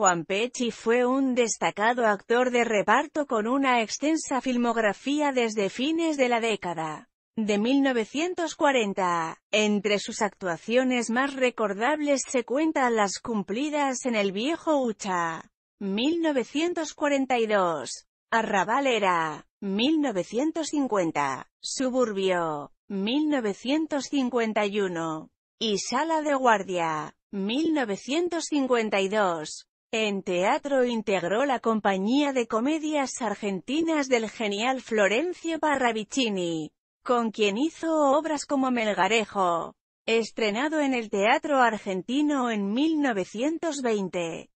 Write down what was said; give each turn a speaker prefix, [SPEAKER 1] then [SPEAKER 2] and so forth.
[SPEAKER 1] Juan Pecci fue un destacado actor de reparto con una extensa filmografía desde fines de la década de 1940. Entre sus actuaciones más recordables se cuentan las cumplidas en El viejo Ucha, 1942, Arrabalera, 1950, Suburbio, 1951, y Sala de Guardia, 1952. En teatro integró la compañía de comedias argentinas del genial Florencio Parravicini, con quien hizo obras como Melgarejo, estrenado en el Teatro Argentino en 1920.